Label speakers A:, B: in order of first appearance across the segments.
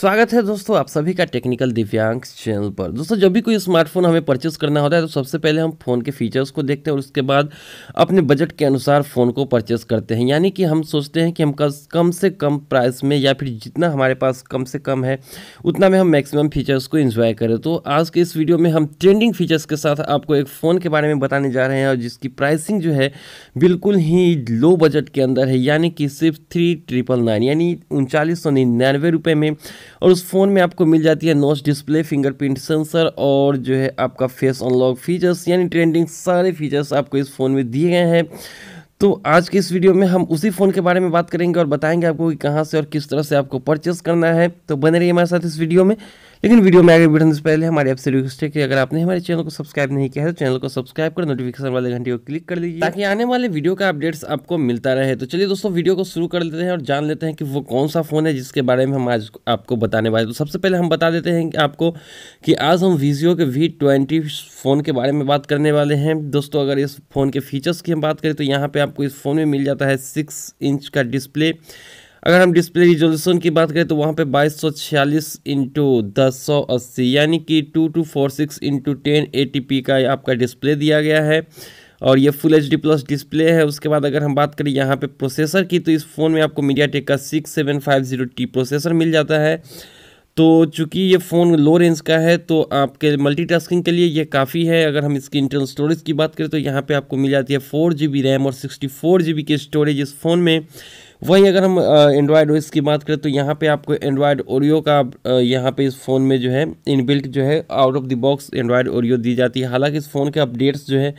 A: स्वागत है दोस्तों आप सभी का टेक्निकल दिव्यांग चैनल पर दोस्तों जब भी कोई स्मार्टफोन हमें परचेस करना होता है तो सबसे पहले हम फ़ोन के फीचर्स को देखते हैं और उसके बाद अपने बजट के अनुसार फ़ोन को परचेस करते हैं यानी कि हम सोचते हैं कि हम कम से कम प्राइस में या फिर जितना हमारे पास कम से कम है उतना में हम मैक्सिमम फीचर्स को इन्जॉय करें तो आज के इस वीडियो में हम ट्रेंडिंग फीचर्स के साथ आपको एक फ़ोन के बारे में बताने जा रहे हैं और जिसकी प्राइसिंग जो है बिल्कुल ही लो बजट के अंदर है यानी कि सिर्फ थ्री ट्रिपल नाइन यानी उनचालीस सौ निन्यानवे रुपये में और उस फ़ोन में आपको मिल जाती है नोच डिस्प्ले फिंगरप्रिंट सेंसर और जो है आपका फेस अनलॉक फीचर्स यानी ट्रेंडिंग सारे फीचर्स आपको इस फ़ोन में दिए गए हैं तो आज के इस वीडियो में हम उसी फ़ोन के बारे में बात करेंगे और बताएंगे आपको कि कहाँ से और किस तरह से आपको परचेस करना है तो बने रहिए हमारे साथ इस वीडियो में लेकिन वीडियो में आगे बढ़ने से पहले हमारी आपसे रिक्वेस्ट है कि अगर आपने हमारे चैनल को सब्सक्राइब नहीं किया है तो चैनल को सब्सक्राइब कर नोटिफिकेशन वाले घंटे को क्लिक कर दीजिए ताकि आने वाले वीडियो का अपडेट्स आपको मिलता रहे तो चलिए दोस्तों वीडियो को शुरू कर लेते हैं और जान लेते हैं कि वो कौन सा फ़ोन है जिसके बारे में हम आज आपको बताने वाले तो सबसे पहले हम बता देते हैं आपको कि आज हम वीजियो के वी ट्वेंटी फ़ोन के बारे में बात करने वाले हैं दोस्तों अगर इस फ़ोन के फीचर्स की हम बात करें तो यहाँ पर आपको इस फ़ोन में मिल जाता है सिक्स इंच का डिस्प्ले अगर हम डिस्प्ले रिजोल्यूशन की बात करें तो वहाँ पे बाईस सौ छियालीस इंटू दस सौ अस्सी यानी कि two two four six into ten T P का आपका डिस्प्ले दिया गया है और ये full H D plus display है उसके बाद अगर हम बात करें यहाँ पे प्रोसेसर की तो इस फ़ोन में आपको मीडिया टेक का six seven five zero T processor मिल जाता है तो चूंकि ये फ़ोन लो रेंज का है तो आपके मल्टीटास्किंग के लिए ये काफ़ी है अगर हम इसकी इंटरनल स्टोरेज की बात करें तो यहाँ पे आपको मिल जाती है फोर जी बी रैम और सिक्सटी फोर जी बी की स्टोरेज इस फ़ोन में वहीं अगर हम एंड्रॉयड ओएस की बात करें तो यहाँ पे आपको एंड्रॉयड ओरियो का यहाँ पे इस फ़ोन में जो है इनबिल्ट जो है out of the box Android Oreo दी जाती है हालांकि इस फ़ोन के अपडेट्स जो है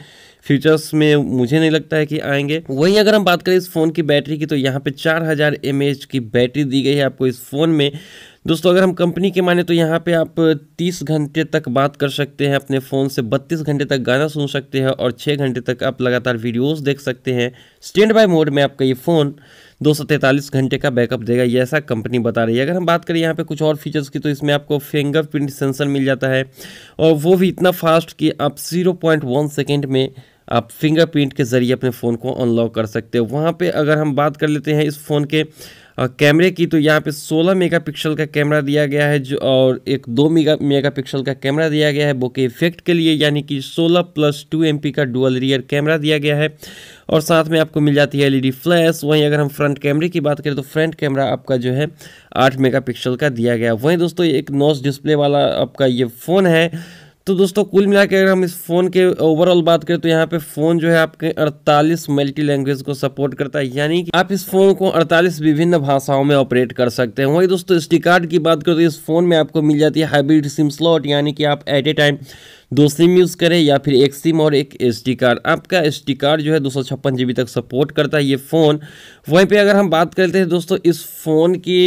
A: फीचर्स में मुझे नहीं लगता है कि आएंगे वहीं अगर हम बात करें इस फ़ोन की बैटरी की तो यहाँ पे 4000 हज़ार की बैटरी दी गई है आपको इस फ़ोन में दोस्तों अगर हम कंपनी के माने तो यहाँ पे आप 30 घंटे तक बात कर सकते हैं अपने फ़ोन से 32 घंटे तक गाना सुन सकते हैं और 6 घंटे तक आप लगातार वीडियोस देख सकते हैं स्टैंड बाय मोड में आपका ये फ़ोन दो घंटे का बैकअप देगा ये ऐसा कंपनी बता रही है अगर हम बात करें यहाँ पे कुछ और फीचर्स की तो इसमें आपको फिंगरप्रिंट सेंसर मिल जाता है और वो भी इतना फास्ट कि आप 0.1 सेकेंड में आप फिंगरप्रिंट के ज़रिए अपने फ़ोन को अनलॉक कर सकते हो वहाँ पे अगर हम बात कर लेते हैं इस फ़ोन के कैमरे की तो यहाँ पे 16 मेगापिक्सल का कैमरा दिया गया है जो और एक दो मेगा मेगापिक्सल का कैमरा दिया गया है बोके इफेक्ट के लिए यानी कि 16 प्लस टू एम का डुअल रियर कैमरा दिया गया है और साथ में आपको मिल जाती है एलईडी फ्लैश e वहीं अगर हम फ्रंट कैमरे की बात करें तो फ्रंट कैमरा आपका जो है आठ मेगापिक्सल का दिया गया वहीं दोस्तों एक नोस डिस्प्ले वाला आपका ये फ़ोन है तो दोस्तों कुल मिला के अगर हम इस फ़ोन के ओवरऑल बात करें तो यहाँ पे फ़ोन जो है आपके 48 मल्टी लैंग्वेज को सपोर्ट करता है यानी कि आप इस फ़ोन को 48 विभिन्न भाषाओं में ऑपरेट कर सकते हैं वही दोस्तों स्टी कार्ड की बात करें तो इस फ़ोन में आपको मिल जाती है हाइब्रिड सिम स्लॉट यानी कि आप एट ए टाइम दो सिम यूज़ करें या फिर एक सिम और एक एस कार्ड आपका एस कार्ड जो है दो तक सपोर्ट करता है ये फ़ोन वहीं पर अगर हम बात करते हैं दोस्तों इस फ़ोन की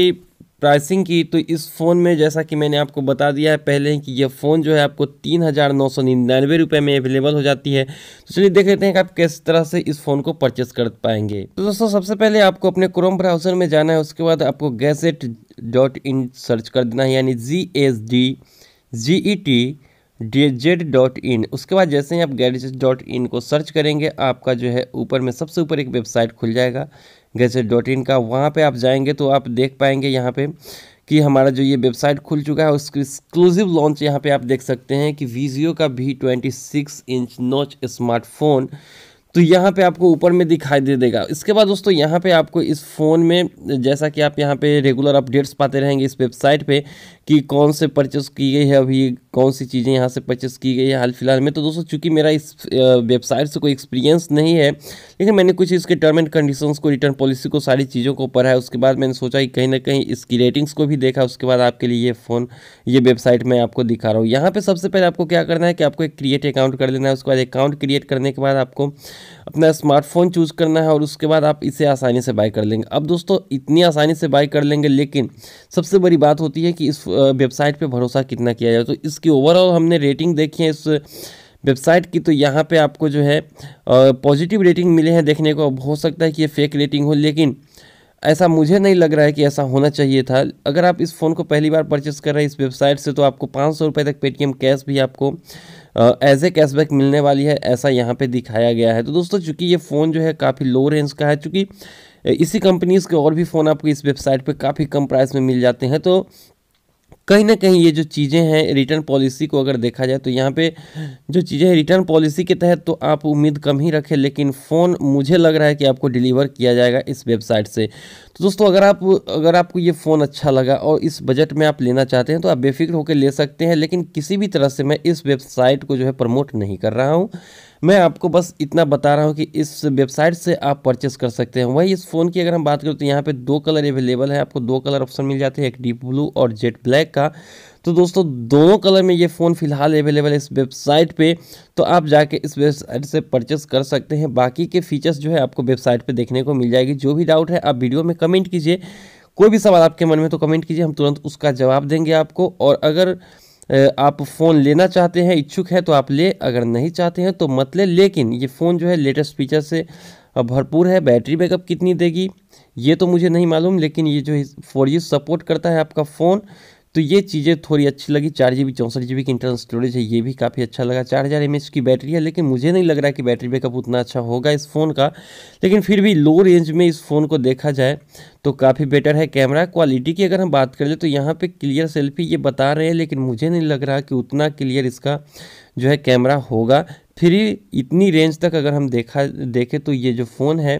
A: प्राइसिंग की तो इस फ़ोन में जैसा कि मैंने आपको बता दिया है पहले कि यह फ़ोन जो है आपको तीन हज़ार नौ सौ निन्यानवे रुपये में अवेलेबल हो जाती है तो चलिए देख लेते हैं कि आप किस तरह से इस फ़ोन को परचेस कर पाएंगे तो दोस्तों सबसे पहले आपको अपने क्रोम ब्राउज़र में जाना है उसके बाद आपको गैसेट डॉट इन सर्च कर देना है यानी G S D G E T Z dot in उसके बाद जैसे ही आप गैजेट डॉट इन को सर्च करेंगे आपका जो है ऊपर में सबसे ऊपर एक वेबसाइट खुल जाएगा गैजेट डॉट इन का वहाँ पे आप जाएंगे तो आप देख पाएंगे यहाँ पे कि हमारा जो ये वेबसाइट खुल चुका है उसकी एक्सक्लूसिव लॉन्च यहाँ पे आप देख सकते हैं कि वीजियो का भी twenty six inch notch smartphone तो यहाँ पे आपको ऊपर में दिखाई दे देगा इसके बाद दोस्तों यहाँ पे आपको इस फ़ोन में जैसा कि आप यहाँ पे रेगुलर अपडेट्स पाते रहेंगे इस वेबसाइट पे कि कौन से परचेस की गई है अभी कौन सी चीज़ें यहाँ से परचेस की गई है हाल फिलहाल में तो दोस्तों चूंकि मेरा इस वेबसाइट से कोई एक्सपीरियंस नहीं है लेकिन मैंने कुछ इसके टर्म एंड कंडीशंस को रिटर्न पॉलिसी को सारी चीज़ों को पढ़ा है उसके बाद मैंने सोचा कि कहीं ना कहीं इसकी रेटिंग्स को भी देखा उसके बाद आपके लिए ये फ़ोन ये वेबसाइट मैं आपको दिखा रहा हूँ यहाँ पर सबसे पहले आपको क्या करना है कि आपको एक क्रिएट अकाउंट कर लेना है उसके बाद अकाउंट क्रिएट करने के बाद आपको अपना स्मार्टफोन चूज़ करना है और उसके बाद आप इसे आसानी से बाय कर लेंगे अब दोस्तों इतनी आसानी से बाय कर लेंगे लेकिन सबसे बड़ी बात होती है कि इस वेबसाइट पे भरोसा कितना किया जाए तो इसकी ओवरऑल हमने रेटिंग देखी है इस वेबसाइट की तो यहाँ पे आपको जो है पॉजिटिव रेटिंग मिले हैं देखने को हो सकता है कि ये फेक रेटिंग हो लेकिन ऐसा मुझे नहीं लग रहा है कि ऐसा होना चाहिए था अगर आप इस फ़ोन को पहली बार परचेस कर रहे हैं इस वेबसाइट से तो आपको पाँच सौ रुपये तक पेटीएम कैश भी आपको एज ए कैशबैक मिलने वाली है ऐसा यहाँ पे दिखाया गया है तो दोस्तों चूंकि ये फ़ोन जो है काफ़ी लो रेंज का है चूँकि इसी कंपनीज़ के और भी फ़ोन आपको इस वेबसाइट पर काफ़ी कम प्राइस में मिल जाते हैं तो कहीं ना कहीं ये जो चीज़ें हैं रिटर्न पॉलिसी को अगर देखा जाए तो यहाँ पे जो चीज़ें हैं रिटर्न पॉलिसी के तहत तो आप उम्मीद कम ही रखें लेकिन फ़ोन मुझे लग रहा है कि आपको डिलीवर किया जाएगा इस वेबसाइट से तो दोस्तों अगर आप अगर आपको ये फ़ोन अच्छा लगा और इस बजट में आप लेना चाहते हैं तो आप बेफिक्र होकर ले सकते हैं लेकिन किसी भी तरह से मैं इस वेबसाइट को जो है प्रमोट नहीं कर रहा हूँ मैं आपको बस इतना बता रहा हूँ कि इस वेबसाइट से आप परचेस कर सकते हैं वही इस फ़ोन की अगर हम बात करें तो यहाँ पे दो कलर अवेलेबल है आपको दो कलर ऑप्शन मिल जाते हैं एक डीप ब्लू और जेट ब्लैक का तो दोस्तों दोनों कलर में ये फ़ोन फ़िलहाल अवेलेबल है इस वेबसाइट पे तो आप जाके इस वेबसाइट से परचेस कर सकते हैं बाकी के फीचर्स जो है आपको वेबसाइट पर देखने को मिल जाएगी जो भी डाउट है आप वीडियो में कमेंट कीजिए कोई भी सवाल आपके मन में तो कमेंट कीजिए हम तुरंत उसका जवाब देंगे आपको और अगर आप फ़ोन लेना चाहते हैं इच्छुक है तो आप ले अगर नहीं चाहते हैं तो मत ले लेकिन ये फ़ोन जो है लेटेस्ट फीचर से भरपूर है बैटरी बैकअप कितनी देगी ये तो मुझे नहीं मालूम लेकिन ये जो फोर जी सपोर्ट करता है आपका फ़ोन तो ये चीज़ें थोड़ी अच्छी लगी चार जी बी चौंसठ जी बी की इंटरनल स्टोरेज है ये भी काफ़ी अच्छा लगा चार हज़ार एम एच की बैटरी है लेकिन मुझे नहीं लग रहा कि बैटरी बैकअप उतना अच्छा होगा इस फ़ोन का लेकिन फिर भी लो रेंज में इस फ़ोन को देखा जाए तो काफ़ी बेटर है कैमरा क्वालिटी की अगर हम बात कर ले तो यहाँ पर क्लियर सेल्फी ये बता रहे हैं लेकिन मुझे नहीं लग रहा कि उतना क्लियर इसका जो है कैमरा होगा फिर इतनी रेंज तक अगर हम देखा देखें तो ये जो फ़ोन है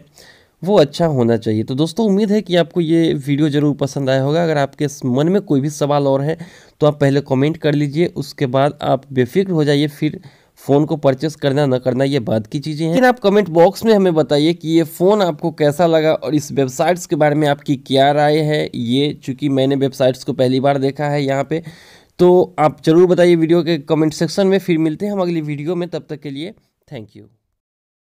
A: वो अच्छा होना चाहिए तो दोस्तों उम्मीद है कि आपको ये वीडियो ज़रूर पसंद आया होगा अगर आपके मन में कोई भी सवाल और है तो आप पहले कमेंट कर लीजिए उसके बाद आप बेफिक्र हो जाइए फिर फ़ोन को परचेस करना ना करना ये बात की चीज़ें हैं फिर आप कमेंट बॉक्स में हमें बताइए कि ये फ़ोन आपको कैसा लगा और इस वेबसाइट्स के बारे में आपकी क्या राय है ये चूँकि मैंने वेबसाइट्स को पहली बार देखा है यहाँ पर तो आप ज़रूर बताइए वीडियो के कमेंट सेक्शन में फिर मिलते हैं हम अगली वीडियो में तब तक के लिए थैंक यू